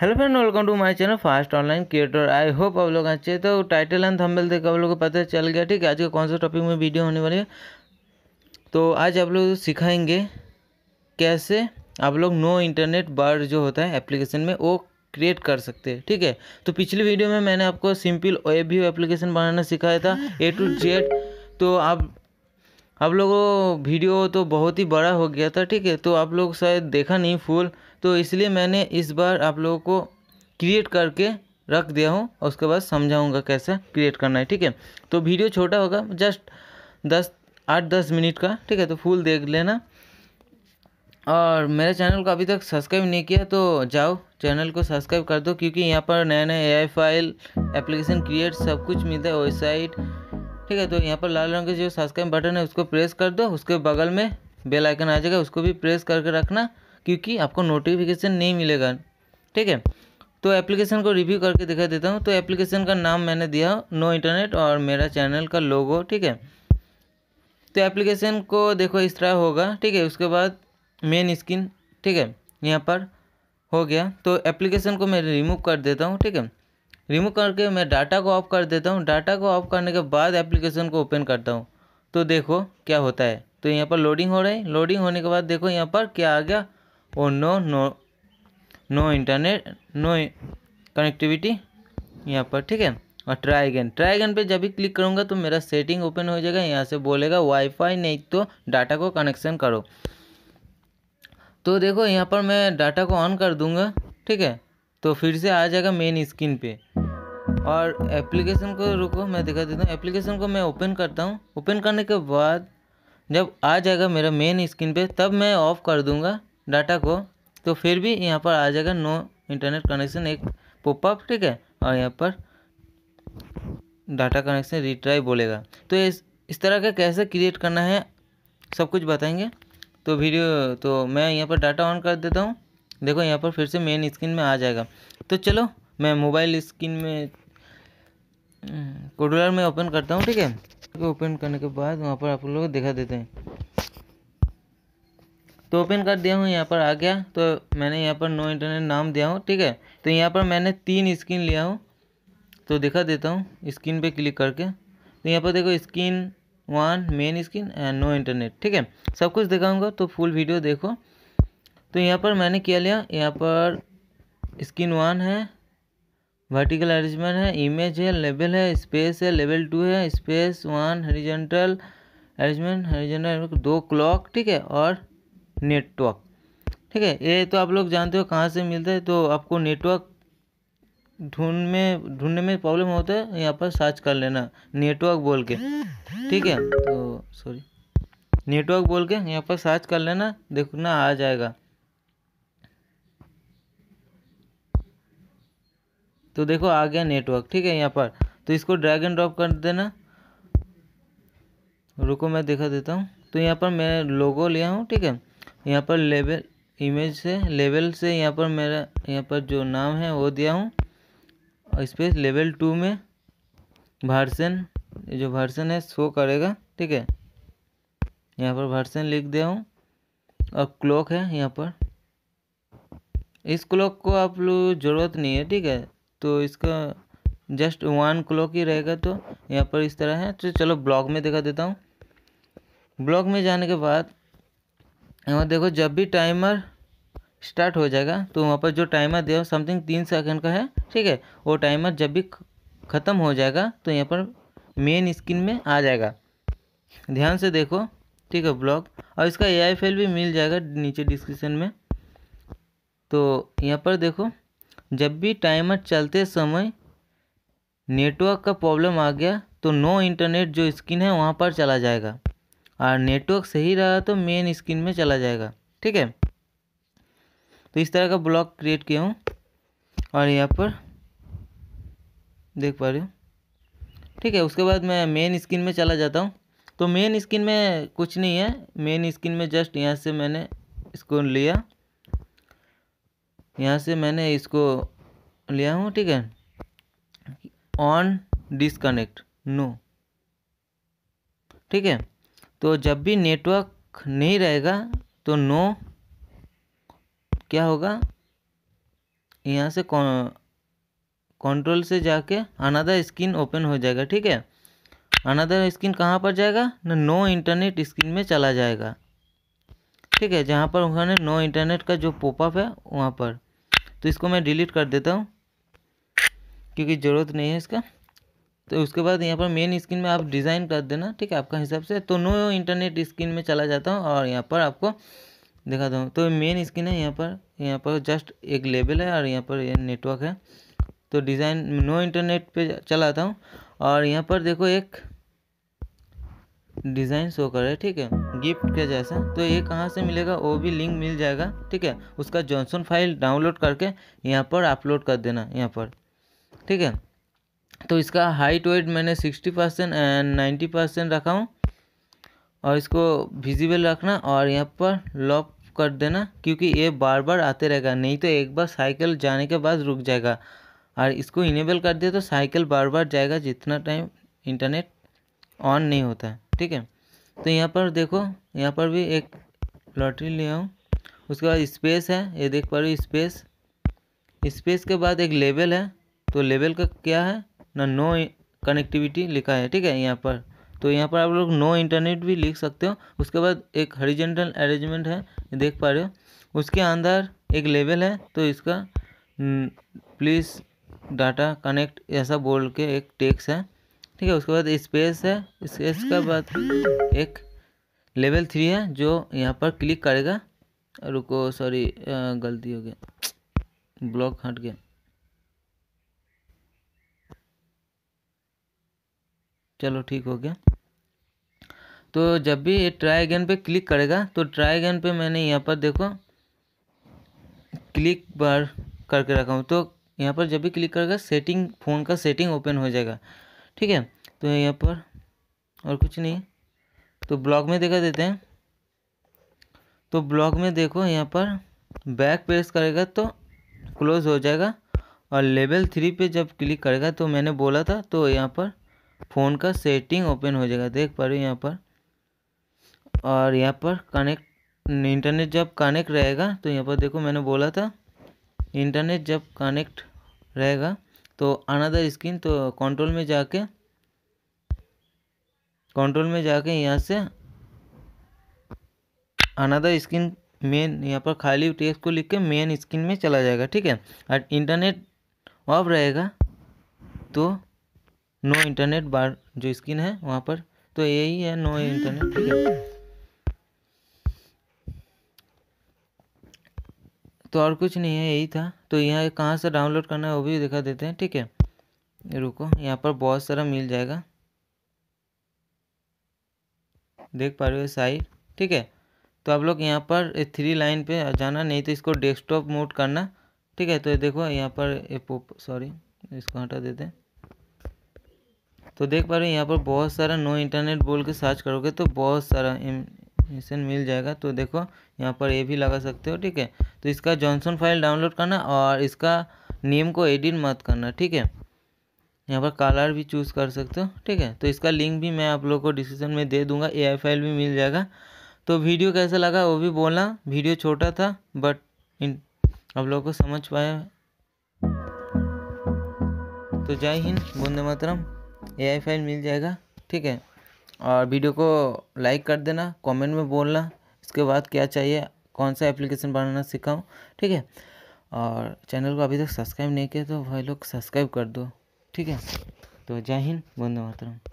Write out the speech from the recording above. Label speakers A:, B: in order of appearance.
A: hello friend welcome to my channel fast online creator I hope आप लोग अच्छे तो टाइटल एंड थंबनेल देख आप लोगों को पता चल गया ठीक है आज का कौन सा टॉपिक में वीडियो होने वाली है तो आज आप लोग सिखाएंगे कैसे आप लोग नो इंटरनेट बार जो होता है एप्लीकेशन में वो क्रिएट कर सकते हैं ठीक है तो पिछली वीडियो में मैंने आपको सिंपल वेब एप्लीकेशन बनाना सिखाया था ए टू जेड तो आप आप लोगों वीडियो तो बहुत ही बड़ा हो गया था ठीक है तो आप लोग शायद देखा नहीं फुल तो इसलिए मैंने इस बार आप लोगों को क्रिएट करके रख दिया हूँ और उसके बाद समझाऊँगा कैसे क्रिएट करना है ठीक है तो वीडियो छोटा होगा जस्ट दस आठ दस मिनट का ठीक है तो फुल देख लेना और मेरे चैनल को अभी तक सब्सक्राइब नहीं किया तो जाओ चैनल को सब्सक्राइब कर दो क्योंकि यहाँ पर नए नए ए फाइल एप्लीकेशन क्रिएट सब कुछ मिलता है वेबसाइट ठीक है तो यहाँ पर लाल रंग के जो सब्सक्राइब बटन है उसको प्रेस कर दो उसके बगल में बेल आइकन आ जाएगा उसको भी प्रेस करके रखना क्योंकि आपको नोटिफिकेशन नहीं मिलेगा ठीक है तो एप्लीकेशन को रिव्यू करके दिखा देता हूँ तो एप्लीकेशन का नाम मैंने दिया नो इंटरनेट और मेरा चैनल का लोगो ठीक है तो एप्लीकेशन को देखो इस तरह होगा ठीक है उसके बाद मेन स्क्रीन ठीक है यहाँ पर हो गया तो एप्लीकेशन को मैं रिमूव कर देता हूँ ठीक है रिमूव करके मैं डाटा को ऑफ कर देता हूँ डाटा को ऑफ करने के बाद एप्लीकेशन को ओपन करता हूँ तो देखो क्या होता है तो यहाँ पर लोडिंग हो रही है लोडिंग होने के बाद देखो यहाँ पर क्या आ गया oh no no no internet no connectivity यहाँ पर ठीक है और ट्राई अगेन ट्राई अगेन पे जब भी क्लिक करूँगा तो मेरा सेटिंग ओपन हो जाएगा यहाँ से बोलेगा वाईफाई नहीं तो डाटा को कनेक्शन करो तो देखो यहाँ पर मैं डाटा को ऑन कर दूँगा ठीक है तो फिर से आ जाएगा मेन स्क्रीन पे और एप्लीकेशन को रुको मैं दिखा देता हूँ एप्लीकेशन को मैं ओपन करता हूँ ओपन करने के बाद जब आ जाएगा मेरा मेन स्क्रीन पे तब मैं ऑफ़ कर दूँगा डाटा को तो फिर भी यहाँ पर आ जाएगा नो इंटरनेट कनेक्शन एक पोपअप ठीक है और यहाँ पर डाटा कनेक्शन रिट्राई बोलेगा तो इस इस तरह का कैसे क्रिएट करना है सब कुछ बताएंगे तो वीडियो तो मैं यहाँ पर डाटा ऑन कर देता हूँ देखो यहाँ पर फिर से मेन स्क्रीन में आ जाएगा तो चलो मैं मोबाइल स्क्रीन में कोडुलर में ओपन करता हूँ ठीक है ओपन करने के बाद वहाँ पर आप लोग दिखा देते हैं तो ओपन कर दिया हूँ यहाँ पर आ गया तो मैंने यहाँ पर नो इंटरनेट नाम दिया हूँ ठीक है तो यहाँ पर मैंने तीन स्क्रीन लिया हूँ तो दिखा देता हूँ स्क्रीन पे क्लिक करके तो यहाँ पर देखो screen one main screen and no internet ठीक है सब कुछ दिखाऊंगा तो फुल वीडियो देखो तो यहाँ पर मैंने क्या लिया यहाँ पर स्क्रीन वन है वर्टिकल अरेंजमेंट है इमेज है लेवल है स्पेस है लेवल टू है space one horizontal arrangement horizontal दो क्लॉक ठीक है और नेटवर्क ठीक है ये तो आप लोग जानते हो कहाँ से मिलता है तो आपको नेटवर्क ढूंढ में ढूंढने में प्रॉब्लम होता है यहाँ पर सर्च कर लेना नेटवर्क बोल के ठीक है तो सॉरी नेटवर्क बोल के यहाँ पर सर्च कर लेना देखना आ जाएगा तो देखो आ गया नेटवर्क ठीक है यहाँ पर तो इसको ड्रैग एंड ड्रॉप कर देना रुको मैं दिखा देता हूँ तो यहाँ पर मैं लोगो लिया हूँ ठीक है यहाँ पर लेवल इमेज से लेवल से यहाँ पर मेरा यहाँ पर जो नाम है वो दिया हूँ और इस पर लेवल टू में भर्सन जो भर्सन है शो करेगा ठीक है यहाँ पर भर्सन लिख दिया हूँ और क्लॉक है यहाँ पर इस क्लॉक को आप लोग ज़रूरत नहीं है ठीक है तो इसका जस्ट वन क्लॉक ही रहेगा तो यहाँ पर इस तरह है तो चलो ब्लॉग में दिखा देता हूँ ब्लॉग में जाने के बाद यहाँ देखो जब भी टाइमर स्टार्ट हो जाएगा तो वहाँ पर जो टाइमर दिया समथिंग तीन सेकंड का है ठीक है वो टाइमर जब भी ख़त्म हो जाएगा तो यहाँ पर मेन स्क्रीन में आ जाएगा ध्यान से देखो ठीक है ब्लॉग और इसका ए आई फाइल भी मिल जाएगा नीचे डिस्क्रिप्शन में तो यहाँ पर देखो जब भी टाइमर चलते समय नेटवर्क का प्रॉब्लम आ गया तो नो इंटरनेट जो स्क्रीन है वहाँ पर चला जाएगा और नेटवर्क सही रहा तो मेन स्क्रीन में चला जाएगा ठीक है तो इस तरह का ब्लॉक क्रिएट किया हूँ और यहाँ पर देख पा रहे हो ठीक है उसके बाद मैं मेन स्क्रीन में चला जाता हूँ तो मेन स्क्रीन में कुछ नहीं है मेन स्क्रीन में जस्ट यहाँ से मैंने इसको लिया यहाँ से मैंने इसको लिया हूँ ठीक है ऑन डिसकनेक्ट नो ठीक है तो जब भी नेटवर्क नहीं रहेगा तो नो क्या होगा यहाँ से कंट्रोल से जाके अनदर स्क्रीन ओपन हो जाएगा ठीक है अनदर स्क्रीन कहाँ पर जाएगा नो इंटरनेट स्क्रीन में चला जाएगा ठीक है जहाँ पर उन्होंने नो इंटरनेट का जो पोपअप है वहाँ पर तो इसको मैं डिलीट कर देता हूँ क्योंकि ज़रूरत नहीं है इसका तो उसके बाद यहाँ पर मेन स्क्रीन में आप डिज़ाइन कर देना ठीक है आपका हिसाब से तो नो इंटरनेट स्क्रीन में चला जाता हूँ और यहाँ पर आपको दिखाता हूँ तो मेन स्क्रीन है यहाँ पर यहाँ पर जस्ट एक लेबल है और यहाँ पर यह नेटवर्क है तो डिज़ाइन नो इंटरनेट पे चलाता हूँ और यहाँ पर देखो एक डिज़ाइन शो कर ठीक है गिफ्ट के जैसा तो ये कहाँ से मिलेगा वो भी लिंक मिल जाएगा ठीक है उसका जॉनसन फाइल डाउनलोड करके यहाँ पर अपलोड कर देना यहाँ पर ठीक है तो इसका हाइट वेट मैंने sixty percent and ninety percent रखा हूँ और इसको विजिबल रखना और यहाँ पर लॉक कर देना क्योंकि ये बार बार आते रहेगा नहीं तो एक बार साइकिल जाने के बाद रुक जाएगा और इसको इनेबल कर दिया तो साइकिल बार बार जाएगा जितना टाइम इंटरनेट ऑन नहीं होता है ठीक है तो यहाँ पर देखो यहाँ पर भी एक लॉटरी लिया हूँ उसके बाद स्पेस है ये देख पा रही हो स्पेस स्पेस के बाद एक लेवल है तो लेवल का क्या है ना नो कनेक्टिविटी लिखा है ठीक है यहाँ पर तो यहाँ पर आप लोग नो इंटरनेट भी लिख सकते हो उसके बाद एक हरीजेंटल अरेंजमेंट है देख पा रहे हो उसके अंदर एक लेवल है तो इसका प्लीज़ डाटा कनेक्ट ऐसा बोल के एक टेक्स है ठीक है उसके बाद स्पेस है स्पेस का बाद एक लेवल थ्री है जो यहाँ पर क्लिक करेगा रुको सॉरी गलती हो गया ब्लॉक हट गया चलो ठीक हो गया तो जब भी ये ट्राई अगेन पे क्लिक करेगा तो ट्राई अगेन पे मैंने यहाँ पर देखो क्लिक बार करके रखा हूँ तो यहाँ पर जब भी क्लिक करेगा सेटिंग फ़ोन का सेटिंग ओपन हो जाएगा ठीक है तो यहाँ पर और कुछ नहीं तो ब्लॉग में देखा देते हैं तो ब्लॉग में देखो यहाँ पर बैक प्रेस करेगा तो क्लोज हो जाएगा और लेवल थ्री पे जब क्लिक करेगा तो मैंने बोला था तो यहाँ पर फ़ोन का सेटिंग ओपन हो जाएगा देख पा रहे हो यहाँ पर और यहाँ पर कनेक्ट इंटरनेट जब कनेक्ट रहेगा तो यहाँ पर देखो मैंने बोला था इंटरनेट जब कनेक्ट रहेगा तो अनदर स्क्रीन तो कंट्रोल में जाके कंट्रोल में जाके यहाँ से अनदर स्क्रीन मेन यहाँ पर खाली टेक्स्ट को लिख के मेन स्क्रीन में चला जाएगा ठीक है और इंटरनेट ऑफ रहेगा तो नो इंटरनेट बार जो स्क्रीन है वहाँ पर तो यही है नो इंटरनेट ठीक है तो और कुछ नहीं है यही था तो यहाँ कहाँ से डाउनलोड करना है वो भी दिखा देते हैं ठीक है रुको यहाँ पर बहुत सारा मिल जाएगा देख पा रहे हो साइड ठीक है तो आप लोग यहाँ पर थ्री लाइन पे जाना नहीं तो इसको डेस्कटॉप मोड करना ठीक है तो देखो यहाँ पर सॉरी इसको हटा देते हैं तो देख पा रहे हो यहाँ पर बहुत सारा नो इंटरनेट बोल के सर्च करोगे तो बहुत सारा इसे मिल जाएगा तो देखो यहाँ पर ये भी लगा सकते हो ठीक है तो इसका जॉनसन फाइल डाउनलोड करना और इसका नेम को एडिट मत करना ठीक है यहाँ पर कलर भी चूज़ कर सकते हो ठीक है तो इसका लिंक भी मैं आप लोग को डिस्क्रिप्शन में दे दूंगा ए फाइल भी मिल जाएगा तो वीडियो कैसा लगा वो भी बोला वीडियो छोटा था बट इन आप लोगों को समझ पाया तो जय हिंद बुंदे मातरम ए फाइल मिल जाएगा ठीक है और वीडियो को लाइक कर देना कमेंट में बोलना इसके बाद क्या चाहिए कौन सा एप्लीकेशन बनाना सिखाऊं ठीक है और चैनल को अभी तक सब्सक्राइब नहीं किया तो भाई लोग सब्सक्राइब कर दो ठीक है तो जय हिंद बंदे मातरम